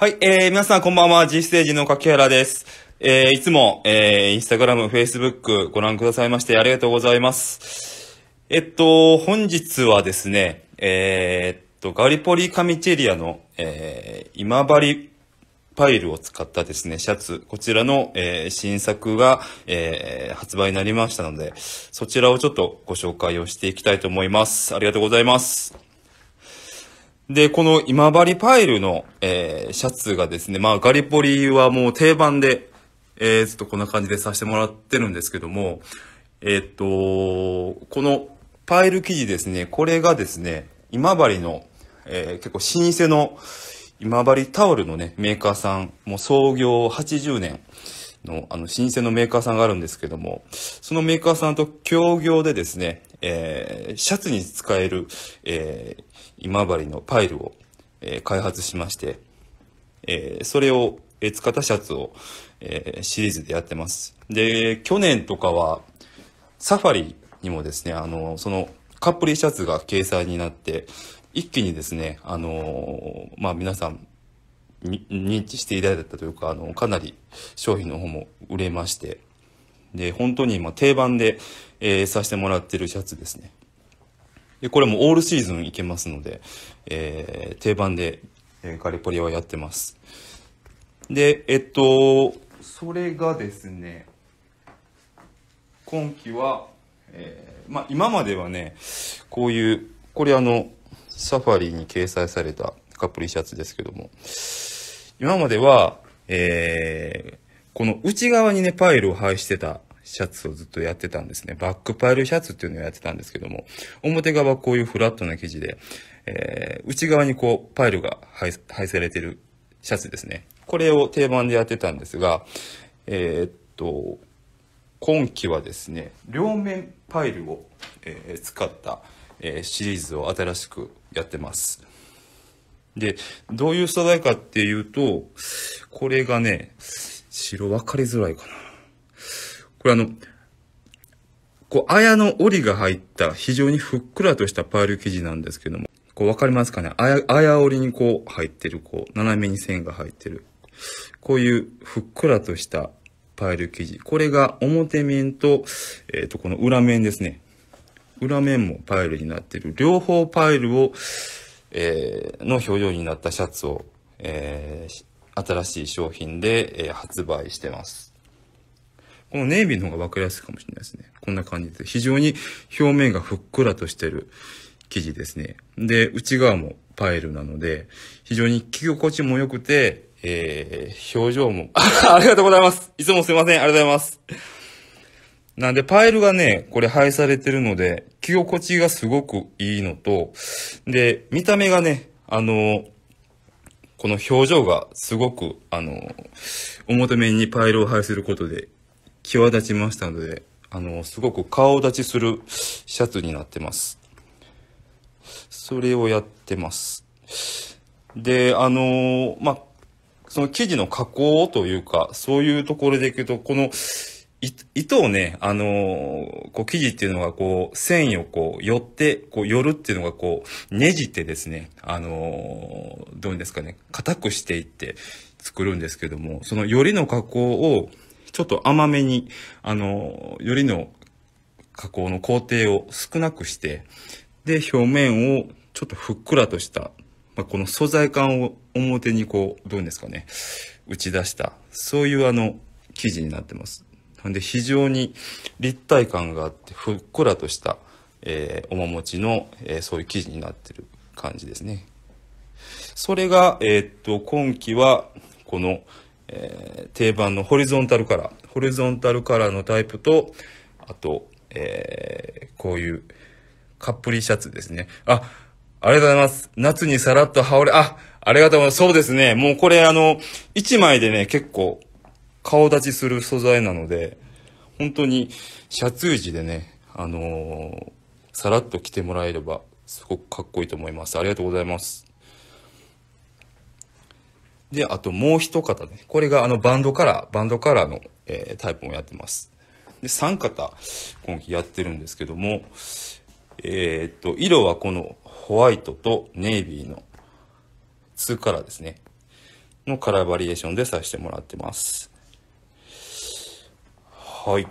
はい、えー、皆さんこんばんは、G ステージの柿原です。えー、いつも、えー、インスタグラム、フェイスブックご覧くださいましてありがとうございます。えっと、本日はですね、えー、っと、ガリポリカミチェリアの、えー、今治パイルを使ったですね、シャツ、こちらの、えー、新作が、えー、発売になりましたので、そちらをちょっとご紹介をしていきたいと思います。ありがとうございます。で、この今治パイルの、えー、シャツがですね、まあガリポリはもう定番で、えー、ょっとこんな感じでさせてもらってるんですけども、えー、っと、このパイル生地ですね、これがですね、今治の、えー、結構老舗の今治タオルのね、メーカーさん、もう創業80年、の、あの、新鮮のメーカーさんがあるんですけども、そのメーカーさんと協業でですね、えー、シャツに使える、えー、今治のパイルを、えー、開発しまして、えー、それを、えー、使ったシャツを、えー、シリーズでやってます。で、去年とかは、サファリにもですね、あの、その、カップリーシャツが掲載になって、一気にですね、あのー、まあ、皆さん、認知していただいたというか、あの、かなり商品の方も売れまして、で、本当に今定番で、えー、させてもらってるシャツですね。で、これもオールシーズンいけますので、えー、定番で、えー、カリポリはやってます。で、えっと、それがですね、今季は、えー、まあ今まではね、こういう、これあの、サファリに掲載されたカップルシャツですけども。今までは、えー、この内側にね、パイルを配してたシャツをずっとやってたんですね。バックパイルシャツっていうのをやってたんですけども、表側こういうフラットな生地で、えー、内側にこう、パイルが配配されてるシャツですね。これを定番でやってたんですが、えー、っと、今季はですね、両面パイルを、えー、使った、えシリーズを新しくやってます。で、どういう素材かっていうと、これがね、白分かりづらいかな。これあの、こう、綾の織りが入った非常にふっくらとしたパール生地なんですけども、こう分かりますかね綾、綾織りにこう入ってる、こう、斜めに線が入ってる。こういうふっくらとしたパール生地。これが表面と、えっ、ー、と、この裏面ですね。裏面もパイルになってる。両方パイルをえー、の表情になったシャツを、えー、新しい商品で、えー、発売してます。このネイビーの方が分かりやすいかもしれないですね。こんな感じで。非常に表面がふっくらとしてる生地ですね。で、内側もパイルなので、非常に着心地も良くて、えー、表情も、ありがとうございます。いつもすいません。ありがとうございます。なんで、パイルがね、これ配されてるので、着心地がすごくいいのと、で、見た目がね、あの、この表情がすごく、あの、表面にパイルを配することで、際立ちましたので、あの、すごく顔立ちするシャツになってます。それをやってます。で、あの、まあ、その生地の加工というか、そういうところでいくと、この、糸をね、あのー、こう生地っていうのがこう、繊維をこう、寄って、こう、寄るっていうのがこう、ねじってですね、あのー、どうですかね、硬くしていって作るんですけども、そのよりの加工を、ちょっと甘めに、あのー、よりの加工の工程を少なくして、で、表面をちょっとふっくらとした、まあ、この素材感を表にこう、どうですかね、打ち出した、そういうあの、生地になってます。なんで非常に立体感があってふっくらとした、えー、おまもちの、えー、そういう生地になってる感じですね。それが、えー、っと、今季はこの、えー、定番のホリゾンタルカラー、ホリゾンタルカラーのタイプと、あと、えー、こういうカップリシャツですね。あ、ありがとうございます。夏にさらっと羽織れ、あ、ありがとうございます。そうですね。もうこれあの、1枚でね、結構顔立ちする素材なので、本当にシャツ地でね、あのー、さらっと着てもらえれば、すごくかっこいいと思います。ありがとうございます。で、あともう一方ね。これがあのバンドカラー、バンドカラーの、えー、タイプもやってます。で、3方、今季やってるんですけども、えー、っと、色はこのホワイトとネイビーの2カラーですね。のカラーバリエーションでさせてもらってます。はい。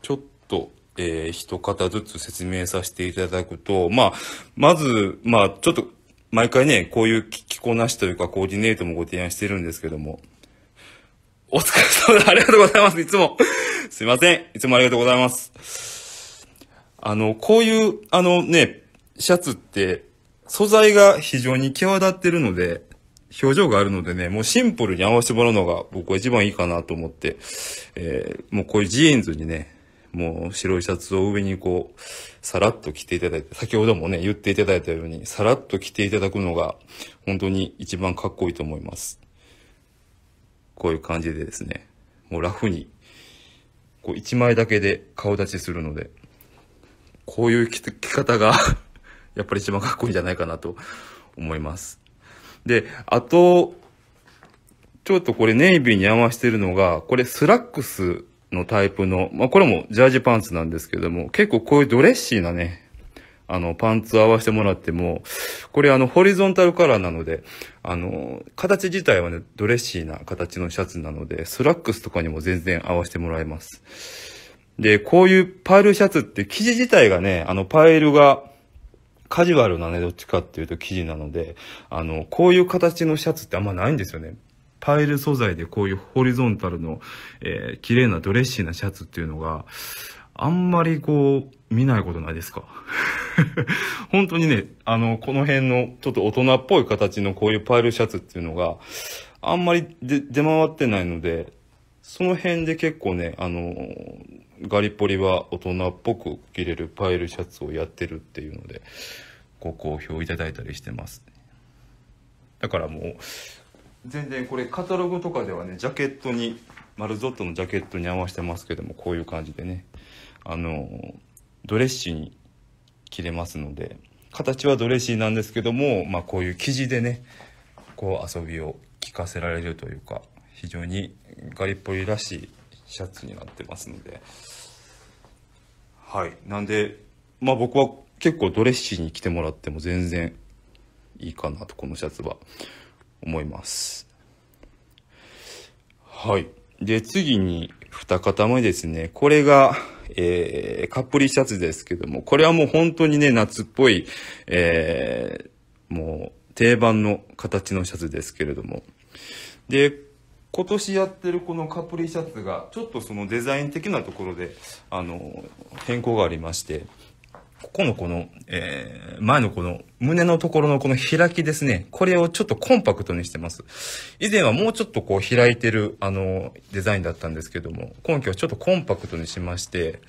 ちょっと、えー、一方ずつ説明させていただくと、まあ、まず、まあ、ちょっと、毎回ね、こういう着こなしというか、コーディネートもご提案してるんですけども、お疲れ様でありがとうございます。いつも。すいません。いつもありがとうございます。あの、こういう、あのね、シャツって、素材が非常に際立ってるので、表情があるのでね、もうシンプルに合わせてもらうのが僕は一番いいかなと思って、えー、もうこういうジーンズにね、もう白いシャツを上にこう、さらっと着ていただいて、先ほどもね、言っていただいたように、さらっと着ていただくのが、本当に一番かっこいいと思います。こういう感じでですね、もうラフに、こう一枚だけで顔立ちするので、こういう着方がやっぱり一番かっこいいんじゃないかなと思います。で、あと、ちょっとこれネイビーに合わしてるのが、これスラックスのタイプの、まあ、これもジャージパンツなんですけども、結構こういうドレッシーなね、あの、パンツ合わせてもらっても、これあの、ホリゾンタルカラーなので、あの、形自体はね、ドレッシーな形のシャツなので、スラックスとかにも全然合わせてもらえます。で、こういうパールシャツって生地自体がね、あの、パイルがカジュアルなね、どっちかっていうと生地なので、あの、こういう形のシャツってあんまないんですよね。パイル素材でこういうホリゾンタルの、えー、綺麗なドレッシーなシャツっていうのが、あんまりこう、見ないことないですか 本当にね、あの、この辺のちょっと大人っぽい形のこういうパイルシャツっていうのが、あんまり出回ってないので、その辺で結構ね、あの、ガリポリは大人っぽく着れるパイルシャツをやってるっていうので、ご好評いただいたりしてます。だからもう、全然これカタログとかではね、ジャケットに、マルゾットのジャケットに合わせてますけども、こういう感じでね、あの、ドレッシーに着れますので、形はドレッシーなんですけども、まあこういう生地でね、こう遊びを聞かせられるというか、非常にガリポリらしいシャツになってますので、はいなんでまあ僕は結構ドレッシーに着てもらっても全然いいかなとこのシャツは思いますはいで次に2方目ですねこれがえー、カップリシャツですけども、これはもう本当にね、夏っぽい、えー、もう定番の形のシャツですけれども。で、今年やってるこのカプリシャツがちょっとそのデザイン的なところであの変更がありましてここのこの、えー、前のこの胸のところのこの開きですね。これをちょっとコンパクトにしてます。以前はもうちょっとこう開いてる、あの、デザインだったんですけども、今季はちょっとコンパクトにしまして、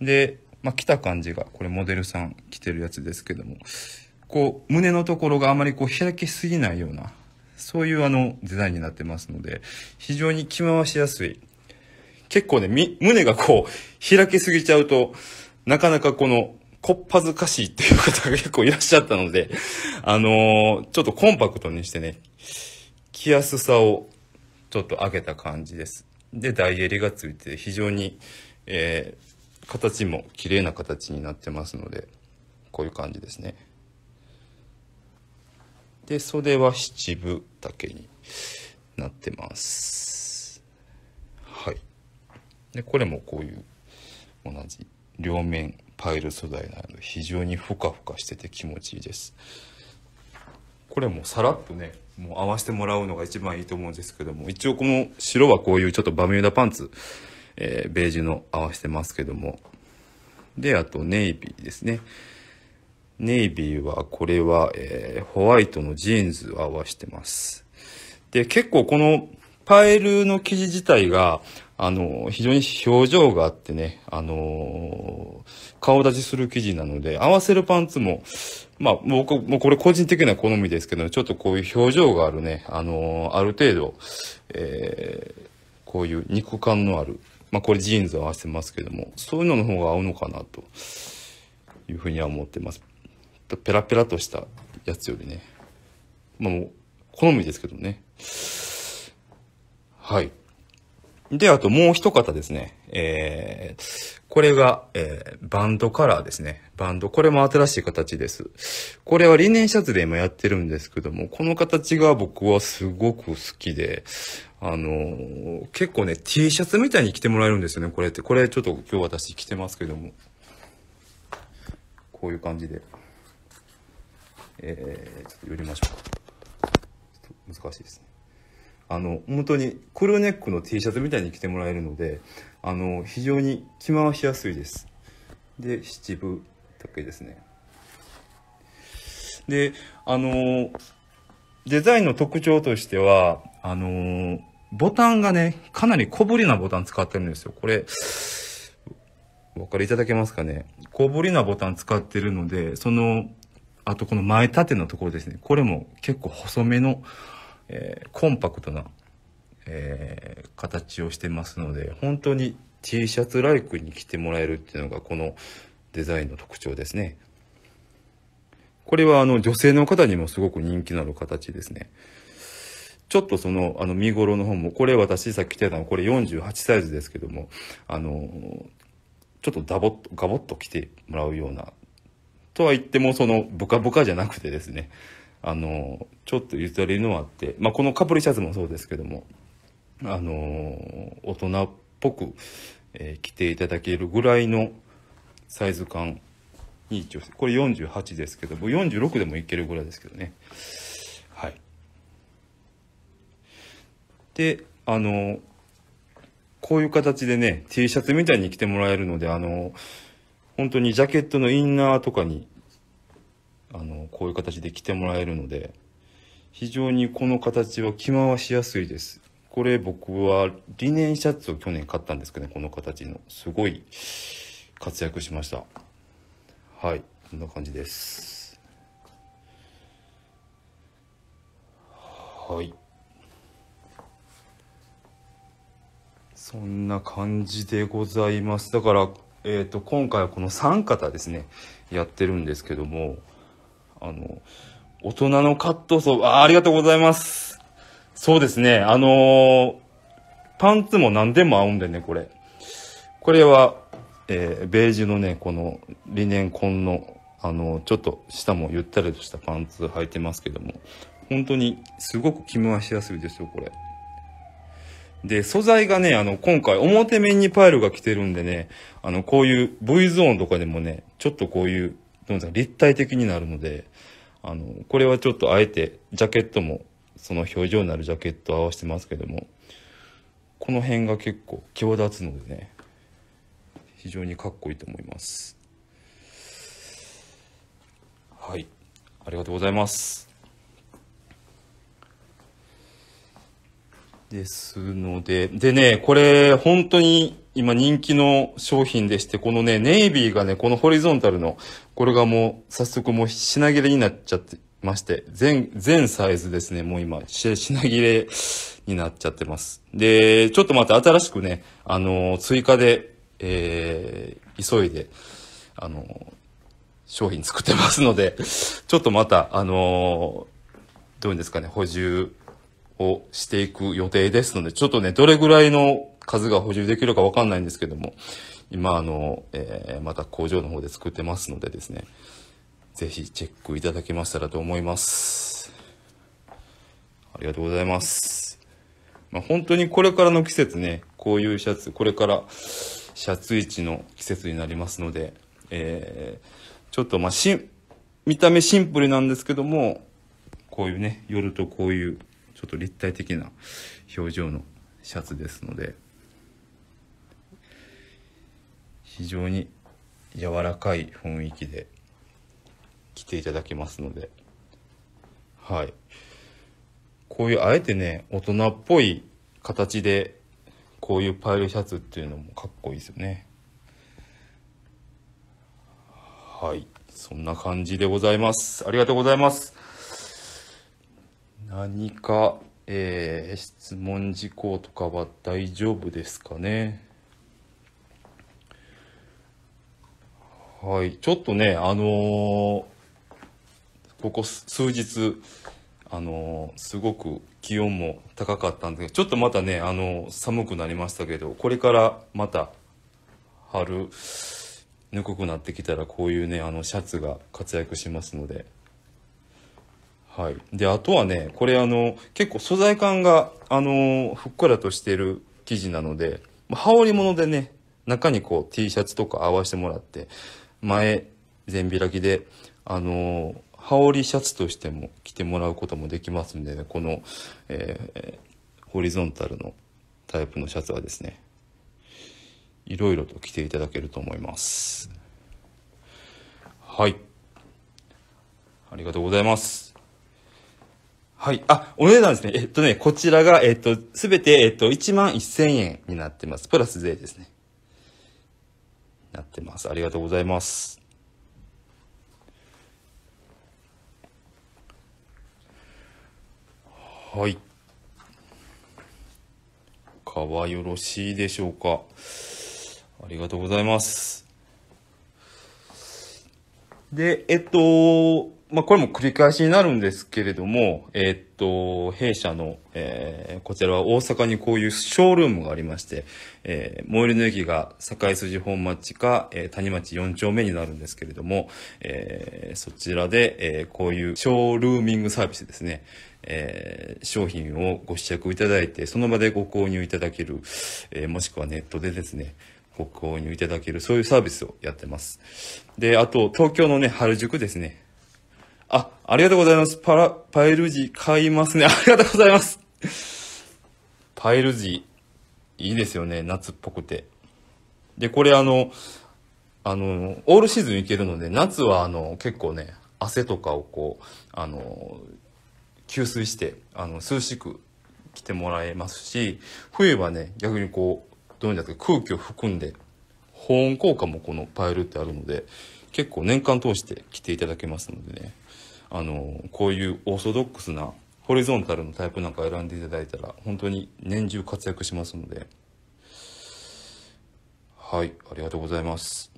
で、まあ、来た感じが、これモデルさん着てるやつですけども、こう、胸のところがあまりこう開きすぎないような、そういうあのデザインになってますので、非常に着回しやすい。結構ね、み、胸がこう、開きすぎちゃうと、なかなかこの、こっぱずかしいっていう方が結構いらっしゃったので、あのー、ちょっとコンパクトにしてね、着やすさをちょっと上げた感じです。で、大襟がついて、非常に、えー、形も綺麗な形になってますので、こういう感じですね。で、袖は七分丈になってます。はい。で、これもこういう同じ両面パイル素材なので非常にふかふかしてて気持ちいいです。これもさらっとね、もう合わせてもらうのが一番いいと思うんですけども、一応この白はこういうちょっとバミューダパンツ、えー、ベージュの合わせてますけども、で、あとネイビーですね。ネイビーはこれは、えー、ホワイトのジーンズを合わしてます。で、結構このパイルの生地自体が、あの、非常に表情があってね、あのー、顔立ちする生地なので、合わせるパンツも、まあ、僕、もうこれ個人的な好みですけど、ちょっとこういう表情があるね、あのー、ある程度、えー、こういう肉感のある、まあ、これジーンズを合わせますけども、そういうのの方が合うのかな、というふうには思ってます。とペラペラとしたやつよりね、まあもう、好みですけどね。はい。で、あともう一方ですね。えー、これが、えー、バンドカラーですね。バンド。これも新しい形です。これはリネンシャツで今やってるんですけども、この形が僕はすごく好きで、あのー、結構ね、T シャツみたいに着てもらえるんですよね、これって。これちょっと今日私着てますけども。こういう感じで。えー、ちょっと寄りましょうか。ちょっと難しいですね。あの、本当にクルーネックの T シャツみたいに着てもらえるので、あの、非常に着回しやすいです。で、七分丈ですね。で、あの、デザインの特徴としては、あの、ボタンがね、かなり小ぶりなボタン使ってるんですよ。これ、お分かりいただけますかね。小ぶりなボタン使ってるので、その、あとこの前立てのところですね。これも結構細めの、えー、コンパクトな、えー、形をしてますので、本当に T シャツライクに着てもらえるっていうのがこのデザインの特徴ですね。これはあの女性の方にもすごく人気のある形ですね。ちょっとその、あの、見頃の方も、これ私さっき着てたの、これ48サイズですけども、あの、ちょっとダボッと、ガボッと着てもらうようなとは言っても、その、ブカブカじゃなくてですね、あの、ちょっとゆとりのあって、まあ、このカプリシャツもそうですけども、あの、大人っぽく、えー、着ていただけるぐらいのサイズ感に一応、これ48ですけども、46でもいけるぐらいですけどね。はい。で、あの、こういう形でね、T シャツみたいに着てもらえるので、あの、本当にジャケットのインナーとかに、あの、こういう形で着てもらえるので、非常にこの形は着回しやすいです。これ僕はリネンシャツを去年買ったんですけどね、この形の。すごい活躍しました。はい、こんな感じです。はい。そんな感じでございます。だから、えーと、今回はこの3方ですねやってるんですけどもあの大人のカットソーあありがとうございますそうですねあのー、パンツも何でも合うんでねこれこれは、えー、ベージュのねこのリネン紺のあのー、ちょっと下もゆったりとしたパンツ履いてますけども本当にすごく着回しやすいですよこれ。で、素材がね、あの、今回表面にパイルが来てるんでね、あの、こういう V ゾーンとかでもね、ちょっとこういう、どうですか、立体的になるので、あの、これはちょっとあえて、ジャケットも、その表情になるジャケットを合わせてますけども、この辺が結構際立つのでね、非常にかっこいいと思います。はい。ありがとうございます。ですので、でね、これ本当に今人気の商品でして、このね、ネイビーがね、このホリゾンタルの、これがもう早速もう品切れになっちゃってまして、全、全サイズですね、もう今、品切れになっちゃってます。で、ちょっとまた新しくね、あの、追加で、えー、急いで、あの、商品作ってますので、ちょっとまた、あの、どういうんですかね、補充をしていく予定ですので、ちょっとね、どれぐらいの数が補充できるかわかんないんですけども、今、あの、えー、また工場の方で作ってますのでですね、ぜひチェックいただけましたらと思います。ありがとうございます。まあ、本当にこれからの季節ね、こういうシャツ、これからシャツ位置の季節になりますので、えー、ちょっとまあし、見た目シンプルなんですけども、こういうね、夜とこういうちょっと立体的な表情のシャツですので非常に柔らかい雰囲気で着ていただけますのではいこういうあえてね大人っぽい形でこういうパイルシャツっていうのもかっこいいですよねはいそんな感じでございますありがとうございます何か、えー、質問事項とかは大丈夫ですかねはいちょっとねあのー、ここ数日あのー、すごく気温も高かったんでちょっとまたね、あの寒くなりましたけどこれからまた春ぬくくなってきたらこういうねあのシャツが活躍しますのではい、であとはねこれあの結構素材感があのふっくらとしてる生地なので羽織物でね中にこう T シャツとか合わせてもらって前全開きであの羽織シャツとしても着てもらうこともできますんで、ね、この、えー、ホリゾンタルのタイプのシャツはですねいろいろと着ていただけると思いますはいありがとうございますはい。あ、お値段ですね。えっとね、こちらが、えっと、すべて、えっと、1万1000円になってます。プラス税ですね。なってます。ありがとうございます。はい。他はよろしいでしょうか。ありがとうございます。で、えっと、まあ、これも繰り返しになるんですけれども、えっと、弊社の、えー、こちらは大阪にこういうショールームがありまして、えー、最寄りの駅が堺筋本町か、えー、谷町4丁目になるんですけれども、えー、そちらで、えー、こういうショールーミングサービスですね、えー、商品をご試着いただいて、その場でご購入いただける、えー、もしくはネットでですね、ご購入いただける、そういうサービスをやってます。で、あと、東京のね、原宿ですね、あ、ありがとうございます。パラ、パイルジ買いますね。ありがとうございます。パイルジいいですよね。夏っぽくて。で、これあの、あの、オールシーズンいけるので、夏はあの、結構ね、汗とかをこう、あの、吸水して、あの、涼しく着てもらえますし、冬はね、逆にこう、どういうんだすか、空気を含んで、保温効果もこのパイルってあるので、結構年間通して着ていただけますのでね。あのこういうオーソドックスなホリゾンタルのタイプなんか選んでいただいたら本当に年中活躍しますのではいありがとうございます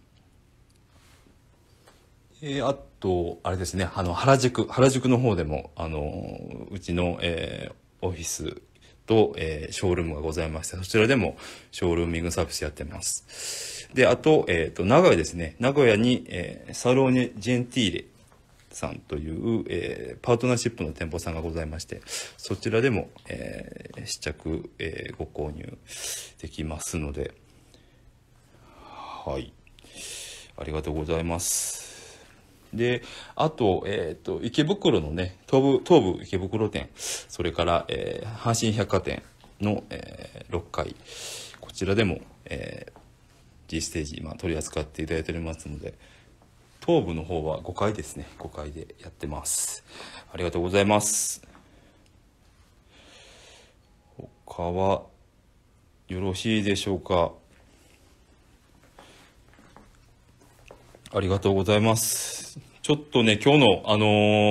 えー、あとあれですねあの原宿原宿の方でもあのうちの、えー、オフィスと、えー、ショールームがございまして、そちらでもショールーミングサービスやってます。で、あと、えっ、ー、と、名古屋ですね。名古屋に、えー、サローニュジェンティーレさんという、えー、パートナーシップの店舗さんがございまして、そちらでも、えー、試着、えー、ご購入できますので、はい。ありがとうございます。で、あと、えっ、ー、と、池袋のね、東部、東部池袋店、それから、えー、阪神百貨店の、えー、6階、こちらでも、えー、G ステージ、今取り扱っていただいておりますので、東部の方は5回ですね5回でやってますありがとうございます他はよろしいでしょうかありがとうございますちょっとね、今日の、あの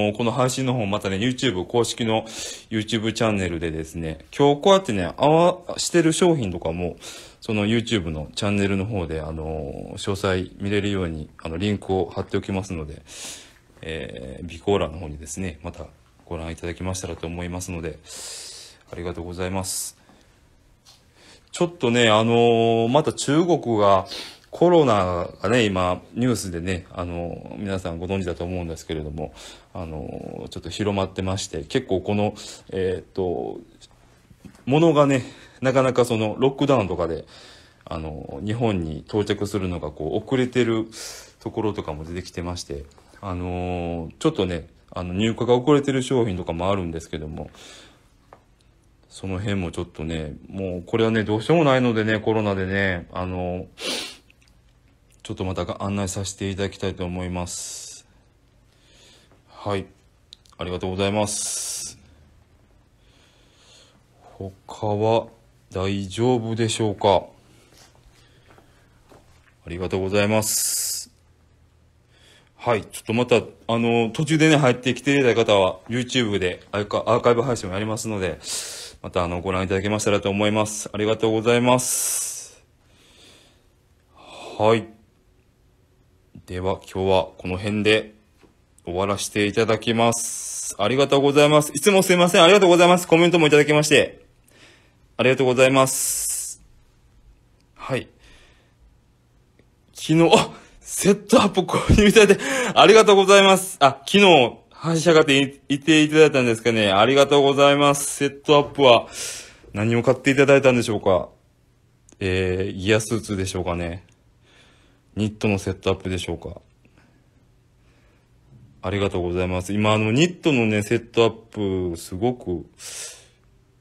ー、この配信の方またね、YouTube、公式の YouTube チャンネルでですね、今日こうやってね、合わしてる商品とかも、その YouTube のチャンネルの方で、あのー、詳細見れるように、あの、リンクを貼っておきますので、えー、備考欄の方にですね、またご覧いただきましたらと思いますので、ありがとうございます。ちょっとね、あのー、また中国が、コロナがね、今、ニュースでね、あの、皆さんご存知だと思うんですけれども、あの、ちょっと広まってまして、結構この、えー、っと、ものがね、なかなかその、ロックダウンとかで、あの、日本に到着するのがこう、遅れてるところとかも出てきてまして、あのちょっとね、あの、入荷が遅れてる商品とかもあるんですけども、その辺もちょっとね、もうこれはね、どうしようもないのでね、コロナでね、あの、ちょっとまた案内させていただきたいと思います。はい。ありがとうございます。他は大丈夫でしょうかありがとうございます。はい。ちょっとまた、あの、途中でね、入ってきていただいた方は、YouTube でアーカイブ配信もやりますので、また、あの、ご覧いただけましたらと思います。ありがとうございます。はい。では今日はこの辺で終わらせていただきます。ありがとうございます。いつもすいません。ありがとうございます。コメントもいただきまして。ありがとうございます。はい。昨日、あセットアップ購入いただいて、ありがとうございます。あ、昨日、反射がていていただいたんですかね。ありがとうございます。セットアップは何を買っていただいたんでしょうか。えー、ギアスーツでしょうかね。ニットのセットアップでしょうか。ありがとうございます。今、あの、ニットのね、セットアップ、すごく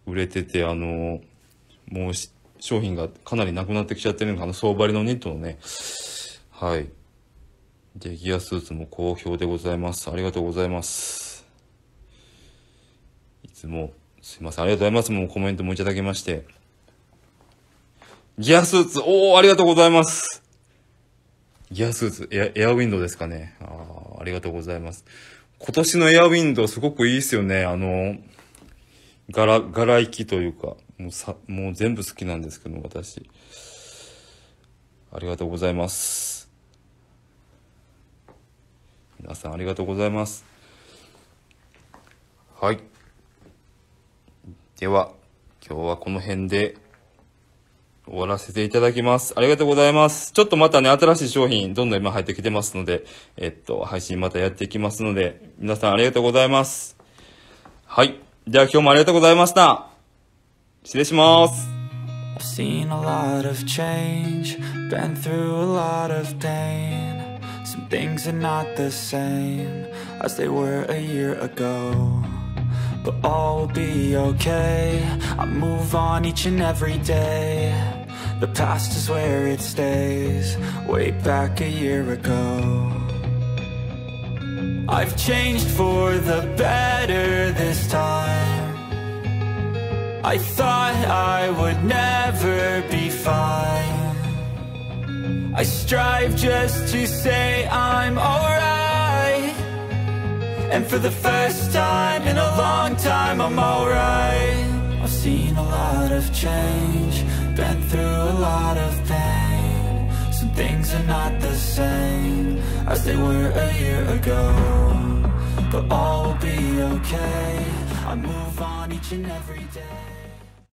売れてて、あの、もう商品がかなりなくなってきちゃってるのかな。相場りのニットのね。はい。で、ギアスーツも好評でございます。ありがとうございます。いつも、すいません。ありがとうございます。もうコメントもいただきまして。ギアスーツ、おー、ありがとうございます。ギアスーツ、エアエアウィンドウですかねあ。ありがとうございます。今年のエアウィンドウすごくいいですよね。あの、柄、柄行きというか、もうさ、もう全部好きなんですけど、私。ありがとうございます。皆さんありがとうございます。はい。では、今日はこの辺で終わらせていただきます。ありがとうございます。ちょっとまたね、新しい商品、どんどん今入ってきてますので、えっと、配信またやっていきますので、皆さんありがとうございます。はい。では今日もありがとうございました。失礼します。I've seen a lot of change, been through a lot of pain. Some things are not the same as they were a year ago. but all will be okay I move on each and every day The past is where it stays Way back a year ago I've changed for the better this time I thought I would never be fine I strive just to say I'm alright and for the first time in a long time I'm alright I've seen a lot of change Been through a lot of pain Some things are not the same As they were a year ago But all will be okay I move on each and every day